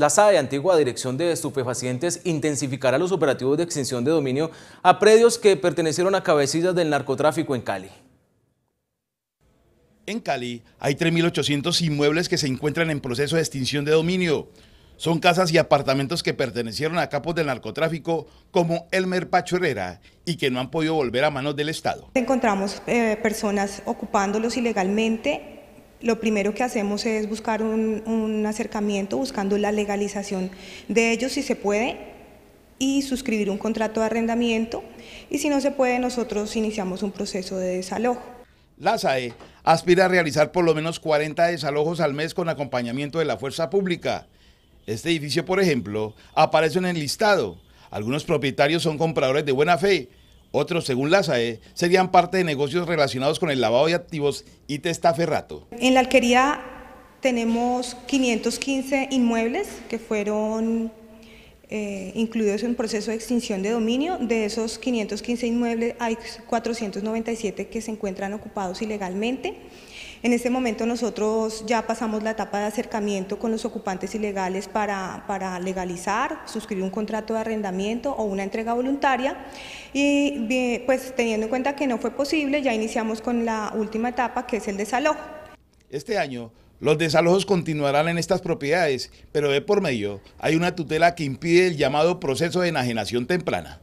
La SAE, antigua Dirección de Estupefacientes, intensificará los operativos de extinción de dominio a predios que pertenecieron a cabecillas del narcotráfico en Cali. En Cali hay 3.800 inmuebles que se encuentran en proceso de extinción de dominio. Son casas y apartamentos que pertenecieron a capos del narcotráfico como Elmer Pacho Herrera y que no han podido volver a manos del Estado. Encontramos eh, personas ocupándolos ilegalmente lo primero que hacemos es buscar un, acercamiento, buscando la legalización de ellos si se puede y suscribir un contrato de arrendamiento y si no se puede nosotros iniciamos un proceso de desalojo. La SAE aspira a realizar por lo menos 40 desalojos al mes con acompañamiento de la fuerza pública. Este edificio, por ejemplo, aparece en el listado. Algunos propietarios son compradores de buena fe, otros, según la SAE, serían parte de negocios relacionados con el lavado de activos y testaferrato. En la alquería tenemos 515 inmuebles que fueron eh, incluidos en proceso de extinción de dominio. De esos 515 inmuebles hay 497 que se encuentran ocupados ilegalmente. En este momento nosotros ya pasamos la etapa de acercamiento con los ocupantes ilegales para, legalizar, suscribir un contrato de arrendamiento o una entrega voluntaria y pues teniendo en cuenta que no fue posible ya iniciamos con la última etapa que es el desalojo. Este año los desalojos continuarán en estas propiedades, pero de por medio hay una tutela que impide el llamado proceso de enajenación temprana.